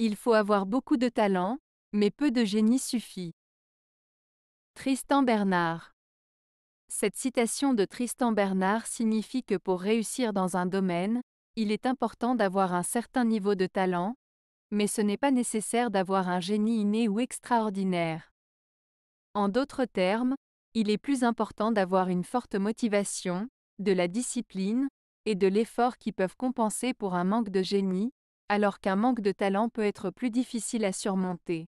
Il faut avoir beaucoup de talent, mais peu de génie suffit. Tristan Bernard Cette citation de Tristan Bernard signifie que pour réussir dans un domaine, il est important d'avoir un certain niveau de talent, mais ce n'est pas nécessaire d'avoir un génie inné ou extraordinaire. En d'autres termes, il est plus important d'avoir une forte motivation, de la discipline, et de l'effort qui peuvent compenser pour un manque de génie, alors qu'un manque de talent peut être plus difficile à surmonter.